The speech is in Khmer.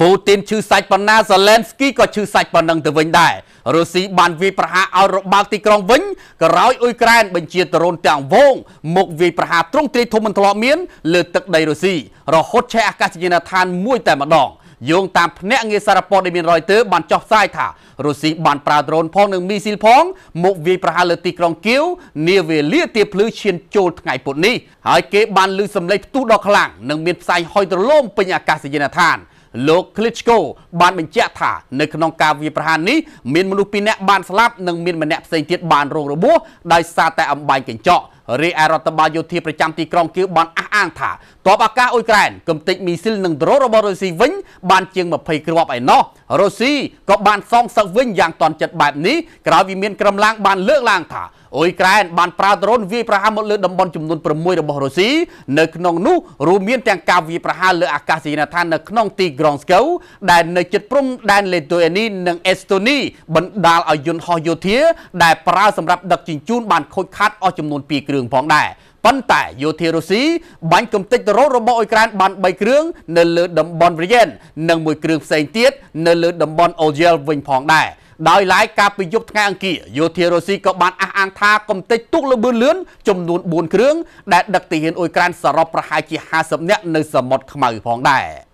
ពូទីនឈឺសាច់ប៉ុណ្ណាសាឡែនស្គីក៏ឈឺសាច់ប៉ុណ្ណឹងទៅវិញដែររុស្ស៊ីបានវាយប្រហារឲ្យរបាល់ទីក្រុងវិញក្រោយអ៊ុយក្រែនបញ្ជាដ្រូនទាំងវងមកវាយប្រហារត្រង់ទ្រីធំមិនធ្លាប់មានលើទឹកដីរុស្ស៊ីរហូតឆេះអាកាសយានដ្ឋានមួយតែម្ដងយោងតាមភ្នាក់ងារសារព័ត៌មានរយទ័របានចុះផ្សាយថារុស្ស៊ីបានប្រើដ្រូនផងនិងមីស៊ីលផងមកវាយប្រហារលើទីក្រុងគៀវនាវេលាទៀភ្លឺឈានចូលថ្ងៃពុធនេះហើយគេបានលើសម្លេងផ្ទុះដ៏ខ្លាំងនិងមានផ្សែងហុយទ្រលោមពេញអាកាសយានដ្ឋាន។លោក Klitschko បានបញ្ជាក់ថានៅក្នុងការវាយប្រហារនេះមានមនុស្ស2នាក់បានស្លាប់និងមានម្នាក់ផ្សេងទៀតបានរងរបួសដោយសារតែអំបែងកញ្ចក់រាជអារដ្ឋបាលយោធាប្រចាំទីក្រុងគៀវបានអះអាងថាទ័ពអាកាសអ៊ុយក្រែនកំទេចមីស៊ីលនិងដ្រូនរបស់រុស្ស៊ីវិញបានជាង20គ្រាប់ឯណោះរុស្ស៊ីក៏បានសងសឹកវិញយ៉ាងតន់ចិត្តបែបនេះក្រោយពីមានក្រុមឡាងបានលើកឡើងថាអ៊ុយក្រែនបានប្រើដ្រូនវាយប្រហារមកលើតំបន់ចំនួន6របស់រុស្ស៊ីនៅក្នុងនោះរួមមានទាំងការវាយប្រហារលើអាកាសយានដ្ឋាននៅក្នុងទីក្រុងស្កូវដែលនៅជិតព្រំដែនលេតូអេនីនិងអេស្តូនីបណ្ដាលឲ្យយន្តហោះយោធាដែលប្រើសម្រាប់ដឹកជញ្ជូនបានខូចខាតអស់ចំនួន2គ្រឿងរឿងផងដែរប៉ុន្តែយោធារុស្ស៊ីបាញ់កំទេចតរោតរបស់អ៊ុយក្រែនបាន3គ្រឿងនៅលើតំបន់វ្រីយ៉ែននិងមួយគ្រឿងផ្សេងទៀតនៅលើតំបន់អូយ៉ែលវិញផងដែរដោយឡែកការពីយប់ថ្ងៃអង្គារយោធារុស្ស៊ីក៏បានអះអាងថាកំទេចទុកលបឿនលឿនចំនួន4គ្រឿងដែលដឹកទាហានអ៊ុយក្រែនសរុបប្រហែលជា50នាក់នៅសមុទ្រខ្មៅផងដែរ។